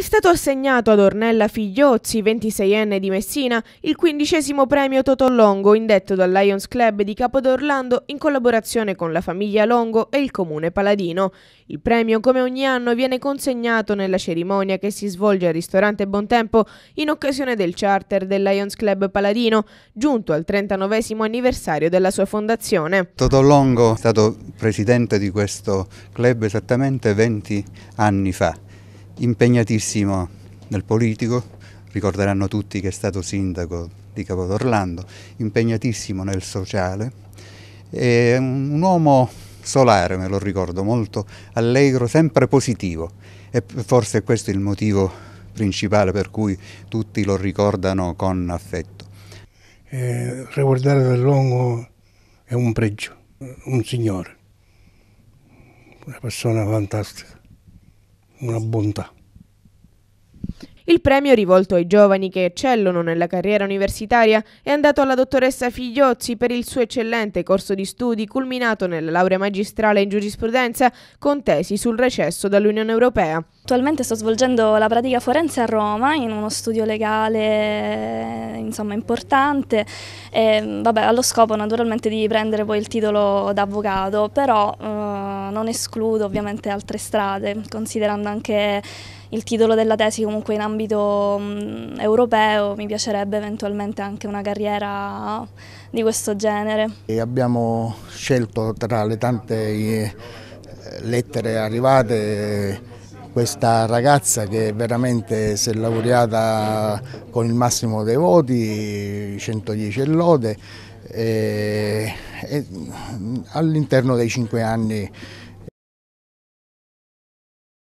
È stato assegnato ad Ornella Figliozzi, 26enne di Messina, il quindicesimo premio Totò Longo indetto dal Lions Club di Capodorlando in collaborazione con la famiglia Longo e il comune Paladino. Il premio, come ogni anno, viene consegnato nella cerimonia che si svolge al ristorante Bontempo in occasione del charter del Lions Club Paladino, giunto al 39 anniversario della sua fondazione. Totò Longo è stato presidente di questo club esattamente 20 anni fa impegnatissimo nel politico, ricorderanno tutti che è stato sindaco di Capodorlando, impegnatissimo nel sociale, è un uomo solare, me lo ricordo, molto allegro, sempre positivo e forse questo è il motivo principale per cui tutti lo ricordano con affetto. Eh, ricordare Dell'Ongo è un pregio, un signore, una persona fantastica una bontà. Il premio rivolto ai giovani che eccellono nella carriera universitaria è andato alla dottoressa Figliozzi per il suo eccellente corso di studi culminato nella laurea magistrale in giurisprudenza con tesi sul recesso dall'Unione Europea. Attualmente sto svolgendo la pratica forense a Roma in uno studio legale insomma, importante, e, vabbè, allo scopo naturalmente di prendere poi il titolo d'avvocato, però eh, non escludo ovviamente altre strade, considerando anche il titolo della tesi comunque in ambito mh, europeo, mi piacerebbe eventualmente anche una carriera di questo genere. E abbiamo scelto tra le tante eh, lettere arrivate questa ragazza che veramente si è laureata con il massimo dei voti, 110 e lode, mm, all'interno dei 5 anni